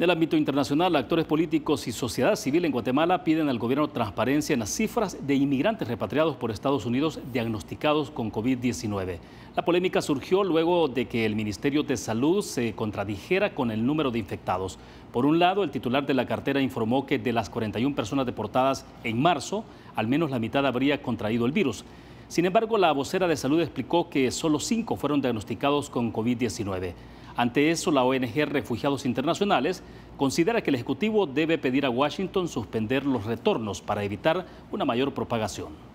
En el ámbito internacional, actores políticos y sociedad civil en Guatemala piden al gobierno transparencia en las cifras de inmigrantes repatriados por Estados Unidos diagnosticados con COVID-19. La polémica surgió luego de que el Ministerio de Salud se contradijera con el número de infectados. Por un lado, el titular de la cartera informó que de las 41 personas deportadas en marzo, al menos la mitad habría contraído el virus. Sin embargo, la vocera de salud explicó que solo cinco fueron diagnosticados con COVID-19. Ante eso, la ONG Refugiados Internacionales considera que el Ejecutivo debe pedir a Washington suspender los retornos para evitar una mayor propagación.